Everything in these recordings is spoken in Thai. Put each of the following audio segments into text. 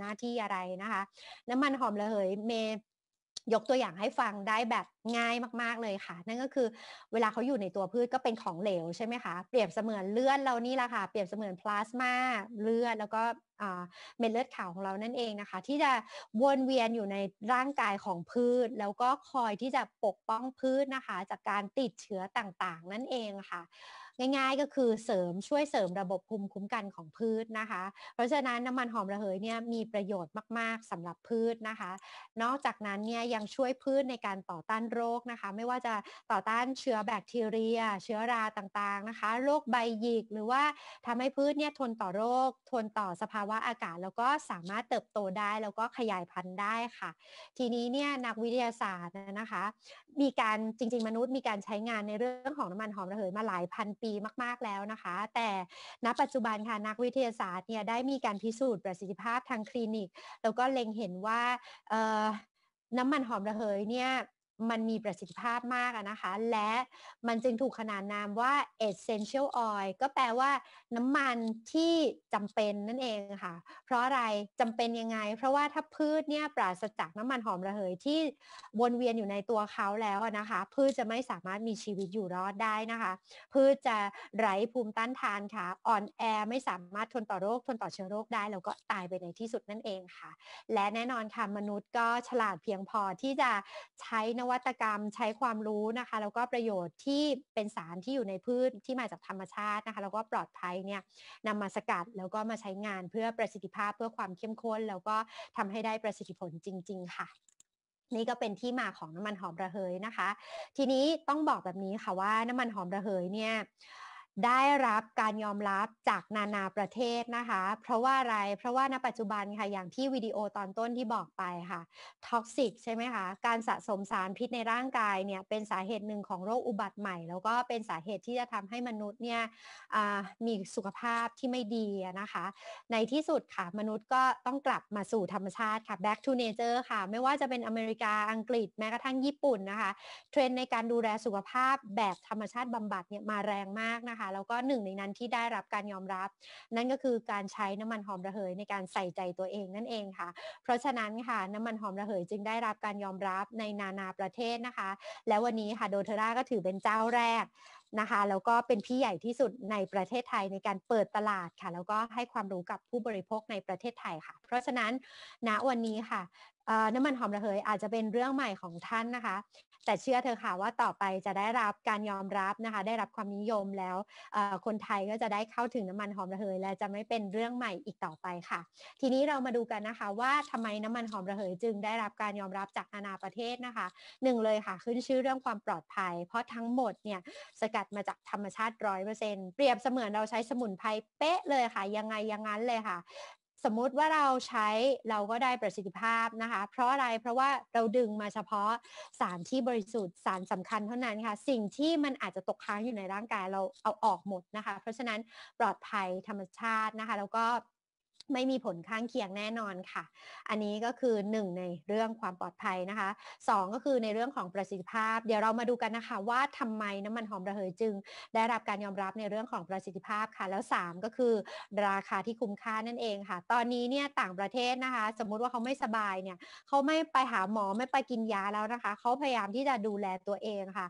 หน้าที่อะไรนะคะ น้ำมันหอมระเหย เมยกตัวอย่างให้ฟังได้แบบง่ายมากๆเลยค่ะ นั่นก็คือเวลาเขาอยู่ในตัวพืชก็เป็นของ เหลวใช่ไหมคะ เปรียบเสมือนเลือดเรานี่แหละค่ะ เปรียบเสมือนพลาสมาเลือดแล้วก็เม็ดเลือดขาวของเรานั่นเองนะคะ ที่จะวนเวียนอยู่ในร่างกายของพืช แล้วก็คอยที่จะปกป้องพืชนะคะ จากการติดเชื้อต่าง ๆ นั่นเองค่ะง่ายๆก็คือเสริมช่วยเสริมระบบภูมิคุ้มกันของพืชนะคะ เพราะฉะนั้นน้ำมันหอมระเหยเนี่ยมีประโยชน์มากๆสำหรับพืชนะคะ นอกจากนั้นเนี่ยยังช่วยพืชในการต่อต้านโรคนะคะไม่ว่าจะต่อต้านเชื้อแบคทีเรีย เชื้อราต่างๆนะคะ โรคใบหยิกหรือว่าทำให้พืชเนี่ยทนต่อโรค ทนต่อสภาวะอากาศแล้วก็สามารถเติบโตได้แล้วก็ขยายพันธุ์ได้ค่ะ ทีนี้เนี่ยนักวิทยาศาสตร์นะคะ มีการจริงๆมนุษย์มีการใช้งานในเรื่องของน้ำมันหอมระเหยมาหลายพันปีีมากๆแล้วนะคะ แต่ณปัจจุบัน ค่ะ นักวิทยาศาสตร์เนี่ยได้มีการพิสูจน์ประสิทธิภาพทางคลินิก แล้วก็เล็งเห็นว่าน้ำมันหอมระเหยเนี่ยมันมีประสิทธิภาพมากนะคะ และมันจึงถูกขนานนามว่า essential oil ก็แปลว่าน้ำมันที่จำเป็นนั่นเองค่ะเพราะอะไรจำเป็นยังไง เพราะว่าถ้าพืชเนี่ยปราศจากน้ำมันหอมระเหยที่วนเวียนอยู่ในตัวเขาแล้วนะคะ พืชจะไม่สามารถมีชีวิตอยู่รอดได้นะคะ พืชจะไร้ภูมิต้านทานค่ะ อ่อนแอไม่สามารถทนต่อโรคทนต่อเชื้อโรคได้แล้วก็ตายไปในที่สุดนั่นเองค่ะ และแน่นอนค่ะมนุษย์ก็ฉลาดเพียงพอที่จะใช้นววัตกรรมใช้ความรู้นะคะ แล้วก็ประโยชน์ที่เป็นสารที่อยู่ในพืชที่มาจากธรรมชาตินะคะแล้วก็ปลอดภัยเนี่ยนำมาสกัดแล้วก็มาใช้งานเพื่อประสิทธิภาพเพื่อความเข้มข้น แล้วก็ทำให้ได้ประสิทธิผลจริง ๆ ค่ะนี่ก็เป็นที่มาของน้ำมันหอมระเหยนะคะ ทีนี้ต้องบอกแบบนี้ค่ะว่าน้ำมันหอมระเหยเนี่ยได้รับการยอมรับจากนานาประเทศนะคะเพราะว่าอะไรเพราะว่าณปัจจุบันค่ะอย่างที่วิดีโอตอนต้นที่บอกไปค่ะท็อกซิกใช่ไหมคะการสะสมสารพิษในร่างกายเนี่ยเป็นสาเหตุหนึ่งของโรคอุบัติใหม่ แล้วก็เป็นสาเหตุที่จะทำให้มนุษย์เนี่ยมีสุขภาพที่ไม่ดีนะคะในที่สุดค่ะมนุษย์ก็ต้องกลับมาสู่ธรรมชาติค่ะ back to nature ค่ะไม่ว่าจะเป็นอเมริกาอังกฤษแม้กระทั่งญี่ปุ่นนะคะเทรนในการดูแลสุขภาพแบบธรรมชาติบำบัดเนี่ยมาแรงมากนะคะคะแล้วก็หนึ่งในนั้นที่ได้รับการยอมรับ นั่นก็คือการใช้น้ำมันหอมระเหยในการใส่ใจตัวเองนั่นเองค่ะเพราะฉะนั้นค่ะน้ำมันหอมระเหยจึงได้รับการยอมรับในนานาประเทศนะคะ แล้ววันนี้ค่ะโดเทราก็ถือเป็นเจ้าแรกนะคะแล้วก็เป็นพี่ใหญ่ที่สุดในประเทศไทยในการเปิดตลาดค่ะแล้วก็ให้ความรู้กับผู้บริโภคในประเทศไทยค่ะ เพราะฉะนั้นณวันนี้ค่ะน้ำมันหอมระเหยอาจจะเป็นเรื่องใหม่ของท่านนะคะ แต่เชื่อเธอค่ะว่าต่อไปจะได้รับการยอมรับนะคะได้รับความนิยมแล้วคนไทยก็จะได้เข้าถึงน้ำมันหอมระเหยและจะไม่เป็นเรื่องใหม่อีกต่อไปค่ะ ทีนี้เรามาดูกันนะคะ ว่าทำไมน้ำมันหอมระเหยจึงได้รับการยอมรับจากนานาประเทศนะคะหนึ่งเลยค่ะขึ้นชื่อเรื่องความปลอดภัยเพราะทั้งหมดเนี่ยสกัดมาจากธรรมชาติร้อยเปอร์เซ็นต์เปรียบเสมือนเราใช้สมุนไพรเป๊ะเลยค่ะยังไงยังงั้นเลยค่ะสมมุติว่าเราใช้เราก็ได้ประสิทธิภาพนะคะ เพราะอะไรเพราะว่าเราดึงมาเฉพาะสารที่บริสุทธิ์สารสำคัญเท่านั้นค่ะ สิ่งที่มันอาจจะตกค้างอยู่ในร่างกายเราเอาออกหมดนะคะ เพราะฉะนั้นปลอดภัยธรรมชาตินะคะแล้วก็ไม่มีผลข้างเคียงแน่นอนค่ะ อันนี้ก็คือ 1 ในเรื่องความปลอดภัยนะคะ2ก็คือในเรื่องของประสิทธิภาพ เดี๋ยวเรามาดูกันนะคะว่าทำไมน้ำมันหอมระเหยจึง ได้รับการยอมรับในเรื่องของประสิทธิภาพค่ะ แล้ว 3 ก็คือราคาที่คุ้มค่านั่นเองค่ะ ตอนนี้เนี่ยต่างประเทศนะคะสมมุติว่าเขาไม่สบายเนี่ยเขาไม่ไปหาหมอไม่ไปกินยาแล้วนะคะ เขาพยายามที่จะดูแลตัวเองค่ะ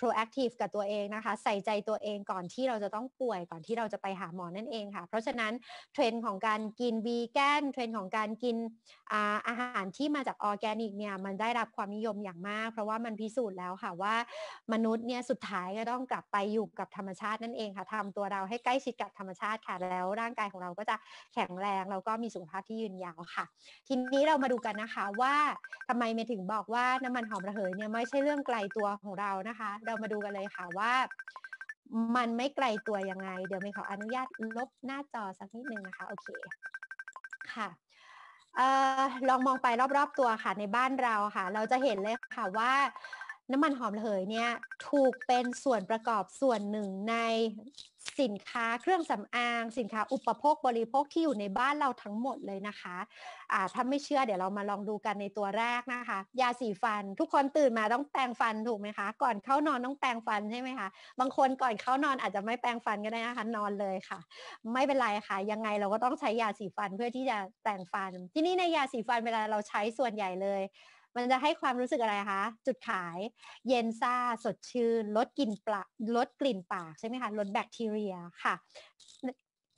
proactive กับตัวเองนะคะใส่ใจตัวเองก่อนที่เราจะต้องป่วยก่อนที่เราจะไปหาหมอนั่นเองค่ะ เพราะฉะนั้นเทรนด์ของการกินวีแกนเทรนด์ของการกินอาอาหารที่มาจากออร์แกนิกเนี่ยมันได้รับความนิยมอย่างมาก เพราะว่ามันพิสูจน์แล้วค่ะว่า มนุษย์เนี่ยสุดท้ายก็ต้องกลับไปอยู่กับธรรมชาตินั่นเองค่ะทำตัวเราให้ใกล้ชิดกับธรรมชาติค่ะแล้ว ร่างกายของเราก็จะแข็งแรงแล้วก็มีสุขภาพที่ยืนยาวค่ะ ทีนี้เรามาดูกันนะคะว่าทำไมเมถึงบอกว่าน้ำมันหอมระเหยเนี่ยไม่ใช่เรื่องไกลตัวของเรานะคะ เรามาดูกันเลยค่ะว่ามันไม่ไกลตัวยังไง เดี๋ยวมีขออนุญาตลบหน้าจอสักนิดนึงนะคะโอเคค่ะออลองมองไปรอบๆตัวค่ะในบ้านเราค่ะ เราจะเห็นเลยค่ะว่าน้ำมันหอมระเหยเนี่ย ถูกเป็นส่วนประกอบส่วนหนึ่งในสินค้าเครื่องสำอางสินค้า อุปโภคบริโภคที่อยู่ในบ้านเราทั้งหมดเลยนะคะาถ้าไม่เชื่อเดี๋ยวเรามาลองดูกันในตัวแรกนะคะ ยาสีฟันทุกคนตื่นมาต้องแปรงฟันถูกไหมคะก่อนเข้านอนต้องแปรงฟันใช่ไหมคะบางคนก่อนเข้านอนอาจจะไม่แปรงฟันก็ได้นะคะนอนเลยค่ะ ไม่เป็นไรค่ะ ยังไงเราก็ต้องใช้ยาสีฟันเพื่อที่จะแปรงฟัน ที่นี่ในยาสีฟันเวลาเราใช้ส่วนใหญ่เลยมันจะให้ความรู้สึกอะไรคะ จุดขาย เย็นซ่า สดชื่นลดกลิ่นปลาลดกลิ่นปากใช่ไหมคะลดแบคทีเรียค่ะ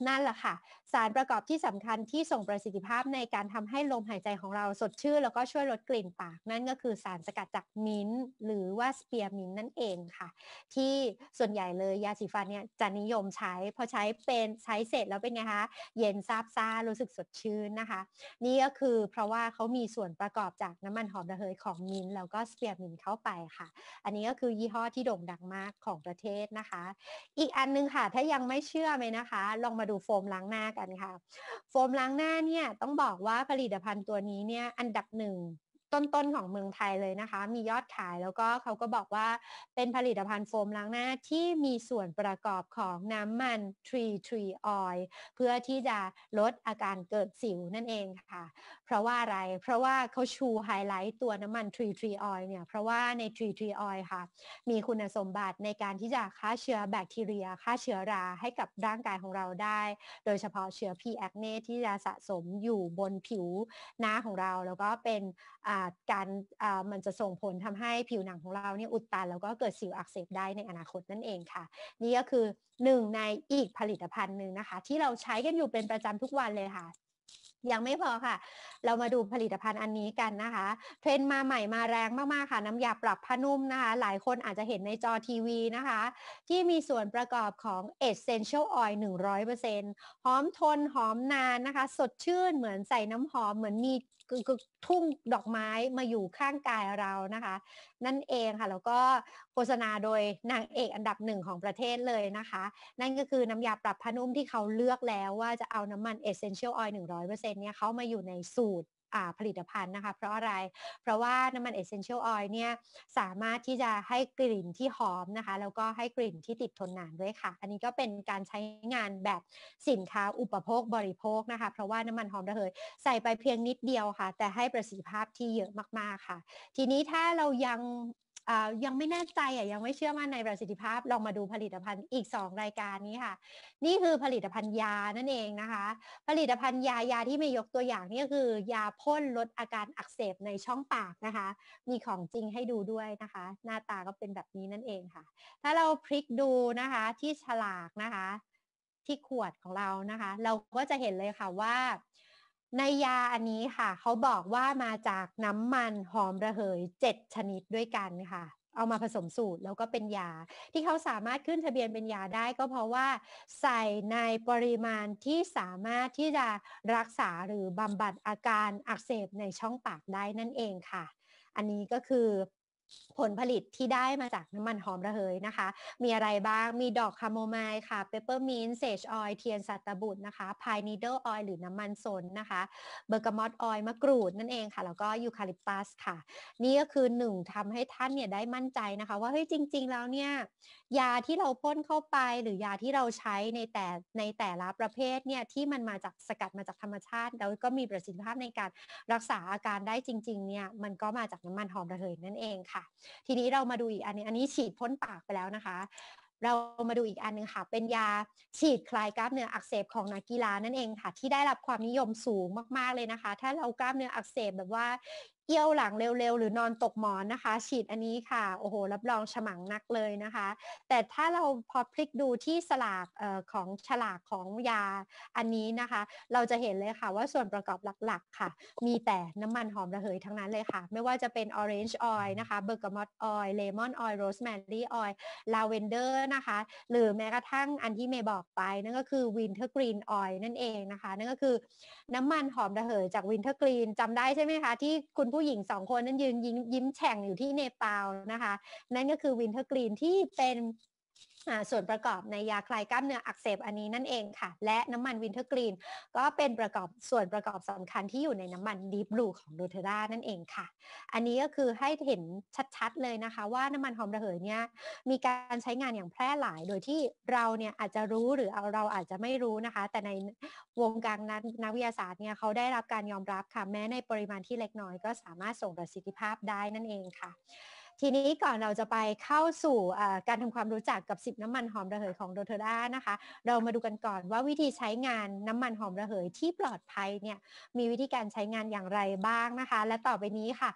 นั่นแหละค่ะสารประกอบที่สำคัญที่ส่งประสิทธิภาพในการทำให้ลมหายใจของเราสดชื่น แล้วก็ช่วยลดกลิ่นปาก นั่นก็คือสารสกัดจากมิ้น หรือว่าสเปียร์มิ้นนั่นเองค่ะ ที่ส่วนใหญ่เลยยาสีฟันเนี่ยจะนิยมใช้พอใช้เป็นใช้เสร็จแล้วเป็นไงคะเย็นซาบซารู้สึกสดชื่นนะคะ นี่ก็คือเพราะว่าเขามีส่วนประกอบจากน้ำมันหอมระเหยของมิ้นแล้วก็สเปียร์มิ้นเข้าไปค่ะ อันนี้ก็คือยี่ห้อที่โด่งดังมากของประเทศนะคะ อีกอันนึงค่ะ ถ้ายังไม่เชื่อไหมนะคะ ลองมาดูโฟมล้างหน้ากันค่ะโฟมล้างหน้าเนี่ยต้องบอกว่าผลิตภัณฑ์ตัวนี้เนี่ยอันดับหนึ่งต้นๆของเมืองไทยเลยนะคะ มียอดขายแล้วก็เขาก็บอกว่าเป็นผลิตภัณฑ์โฟมล้างหน้าที่มีส่วนประกอบของน้ำมันทรีทรีออยล์เพื่อที่จะลดอาการเกิดสิวนั่นเองค่ะ เพราะว่าอะไรเพราะว่าเขาชูไฮไลท์ตัวน้ำมันทรีทรีออยล์เนี่ย เพราะว่าในทรีทรีออยล์ค่ะมีคุณสมบัติในการที่จะฆ่าเชื้อแบคทีเรียฆ่าเชื้อราให้กับร่างกายของเราได้ โดยเฉพาะเชื้อพีแอคเน่ที่จะสะสมอยู่บนผิวหน้าของเราแล้วก็เป็นอ่าการมันจะส่งผลทำให้ผิวหนังของเราเนี่ยอุดตันแล้วก็เกิดสิวอักเสบได้ในอนาคตนั่นเองค่ะ นี่ก็คือหนึ่งในอีกผลิตภัณฑ์หนึ่งนะคะ ที่เราใช้กันอยู่เป็นประจำทุกวันเลยค่ะ ยังไม่พอค่ะ เรามาดูผลิตภัณฑ์อันนี้กันนะคะเทรนมาใหม่มาแรงมากๆ ค่ะ น้ำยาปรับผ้านุ่มนะคะ หลายคนอาจจะเห็นในจอทีวีนะคะ ที่มีส่วนประกอบของ Essential Oil 100%หอมทนหอมนานนะคะสดชื่นเหมือนใส่น้ำหอมเหมือนมีคือคือทุ่งดอกไม้มาอยู่ข้างกายเรานะคะ นั่นเองค่ะ แล้วก็โฆษณาโดยนางเอกอันดับหนึ่งของประเทศเลยนะคะ นั่นก็คือน้ำยาปรับผ้านุ่มที่เขาเลือกแล้วว่าจะเอาน้ำมันเอเซนเชียลออยล์หนึ่งร้อยเปอร์เซ็นต์เนี่ยเขามาอยู่ในสูตรผลิตภัณฑ์นะคะเพราะอะไรเพราะว่าน้ำมันเอเซนเชียลออยล์เนี่ย สามารถที่จะให้กลิ่นที่หอมนะคะ แล้วก็ให้กลิ่นที่ติดทนนานด้วยค่ะ อันนี้ก็เป็นการใช้งานแบบสินค้า อุปโภคบริโภคนะคะเพราะว่าน้ำมันหอมระเหยใส่ไปเพียงนิดเดียวค่ะ แต่ให้ประสิทธิภาพที่เยอะมากๆค่ะ ทีนี้ถ้าเรายังยังไม่แน่ใจอ่ะยังไม่เชื่อมั่นในประสิทธิภาพ ลองมาดูผลิตภัณฑ์อีก2รายการนี้ค่ะ นี่คือผลิตภัณฑ์ยานั่นเองนะคะ ผลิตภัณฑ์ยา ยาที่ไม่ยกตัวอย่างนี่คือ ยาพ่นลดอาการอักเสบในช่องปากนะคะ มีของจริงให้ดูด้วยนะคะ หน้าตาก็เป็นแบบนี้นั่นเองค่ะ ถ้าเราพลิกดูนะคะที่ฉลากนะคะ ที่ขวดของเรานะคะ เราก็จะเห็นเลยค่ะว่าในยาอันนี้ค่ะเขาบอกว่ามาจากน้ำมันหอมระเหยเจ็ดชนิดด้วยกันค่ะ เอามาผสมสูตรแล้วก็เป็นยา ที่เขาสามารถขึ้นทะเบียนเป็นยาได้ก็เพราะว่า ใส่ในปริมาณที่สามารถที่จะรักษาหรือบำบัดอาการอักเสบในช่องปากได้นั่นเองค่ะ อันนี้ก็คือผลผลิตที่ได้มาจากน้ำมันหอมระเหยนะคะ มีอะไรบ้างมีดอกคาโมไมล์ค่ะเปเปอร์มินต์เซจออยเทียนสัตบุตรนะคะพายนีเดิลออยหรือน้ำมันสนนะคะ เบอร์กามอตออยมะกรูดนั่นเองค่ะ แล้วก็ยูคาลิปตัสค่ะ นี่ก็คือหนึ่งทำให้ท่านเนี่ยได้มั่นใจนะคะ ว่าเฮ้ยจริงๆแล้วเนี่ย ยาที่เราพ่นเข้าไปหรือยาที่เราใช้ในแต่ในแต่ละประเภทเนี่ยที่มันมาจากสกัดมาจากธรรมชาติแล้วก็มีประสิทธิภาพในการรักษาอาการได้จริงๆเนี่ยมันก็มาจากน้ำมันหอมระเหยนั่นเองค่ะค่ะทีนี้เรามาดูอีกอันนึงอันนี้ฉีดพ้นปากไปแล้วนะคะ เรามาดูอีกอันนึงค่ะ เป็นยาฉีดคลายกล้ามเนื้ออักเสบของนักกีฬานั่นเองค่ะ ที่ได้รับความนิยมสูงมาก ๆเลยนะคะ ถ้าเรากล้ามเนื้ออักเสบแบบว่าเอี้ยวหลังเร็วๆ หรือนอนตกหมอนนะคะ ฉีดอันนี้ค่ะโอ้โหรับรองฉมังนักเลยนะคะ แต่ถ้าเราพอพลิกดูที่สลากออของฉลากของยาอันนี้นะคะ เราจะเห็นเลยค่ะว่าส่วนประกอบหลักๆค่ะ มีแต่น้ำมันหอมระเหยทั้งนั้นเลยค่ะไม่ว่าจะเป็น orange oil นะคะ bergamot oil lemon oil rosemary oil lavender นะคะหรือแม้กระทั่งอันที่เมย์บอกไปนั่นก็คือ winter green oil นั่นเองนะคะนั่นก็คือน้ำมันหอมระเหยจาก winter green จำได้ใช่ไหมคะที่คุณผู้ผู้หญิงสองคนนั้นยืนยิ้มยิ้มแฉ่งอยู่ที่เนปาลนะคะ นั่นก็คือวินเทอร์กรีนที่เป็นส่วนประกอบในยาคลายกล้ามเนื้ออักเสบอันนี้นั่นเองค่ะ และน้ำมันวินเทอร์กรีนก็เป็นประกอบส่วนประกอบสำคัญที่อยู่ในน้ำมันดีบลูของโรเทรานั่นเองค่ะ อันนี้ก็คือให้เห็นชัดๆ เลยนะคะว่าน้ำมันหอมระเหยเนี่ยมีการใช้งานอย่างแพร่หลาย โดยที่เราเนี่ยอาจจะรู้หรือเราอาจจะไม่รู้นะคะ แต่ในวงการนักนักวิทยาศาสตร์เนี่ยเขาได้รับการยอมรับค่ะแม้ในปริมาณที่เล็กน้อย ก็สามารถส่งประสิทธิภาพได้นั่นเองค่ะทีนี้ก่อนเราจะไปเข้าสู่การทำความรู้จักกับ 10 น้ำมันหอมระเหยของโดเทอร่านะคะ เรามาดูกันก่อนว่าวิธีใช้งานน้ำมันหอมระเหยที่ปลอดภัยเนี่ย มีวิธีการใช้งานอย่างไรบ้างนะคะ และต่อไปนี้ค่ะ